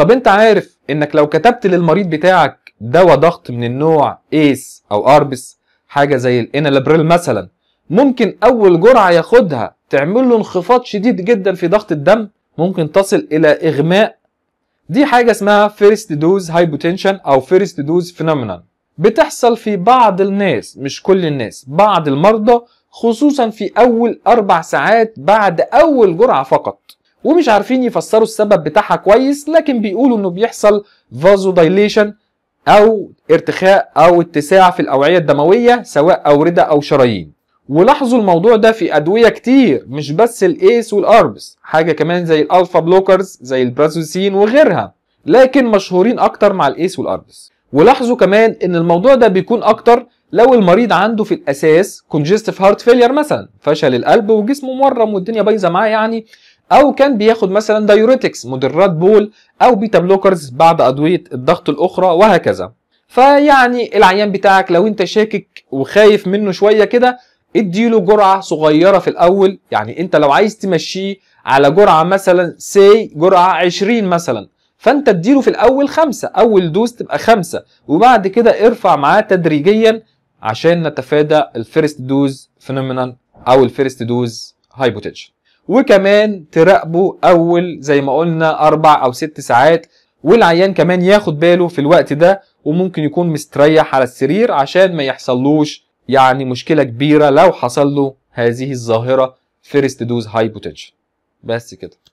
طب انت عارف انك لو كتبت للمريض بتاعك دواء ضغط من النوع ايس او اربس حاجه زي الانالابريل مثلا ممكن اول جرعه ياخدها تعمل له انخفاض شديد جدا في ضغط الدم ممكن تصل الى اغماء دي حاجه اسمها فيرست دوز هايبوتنشن او فيرست دوز فينومينال بتحصل في بعض الناس مش كل الناس بعض المرضى خصوصا في اول اربع ساعات بعد اول جرعه فقط ومش عارفين يفسروا السبب بتاعها كويس لكن بيقولوا انه بيحصل فازو دايليشن او ارتخاء او اتساع في الاوعيه الدمويه سواء اورده او شرايين ولاحظوا الموضوع ده في ادويه كتير مش بس الايس والاربس حاجه كمان زي الالفا بلوكرز زي البرازوسين وغيرها لكن مشهورين اكتر مع الايس والاربس ولاحظوا كمان ان الموضوع ده بيكون اكتر لو المريض عنده في الاساس كونجستيف هارت فيلير مثلا فشل القلب وجسمه مورم والدنيا بايظه معاه يعني او كان بياخد مثلا دايوريتكس مدرات بول او بيتا بلوكرز بعد ادويه الضغط الاخرى وهكذا فيعني العيان بتاعك لو انت شاكك وخايف منه شويه كده اديله جرعه صغيره في الاول يعني انت لو عايز تمشيه على جرعه مثلا سي جرعه 20 مثلا فانت اديله في الاول خمسة اول دوز تبقى خمسة وبعد كده ارفع معاه تدريجيا عشان نتفادى الفيرست دوز فينومينال او الفيرست دوز هايبوتنشن وكمان تراقبه اول زي ما قلنا اربع او ست ساعات والعيان كمان ياخد باله في الوقت ده وممكن يكون مستريح على السرير عشان ما يحصلوش يعني مشكله كبيره لو حصل له هذه الظاهره فيرست دوز هايبوتنشن بس كده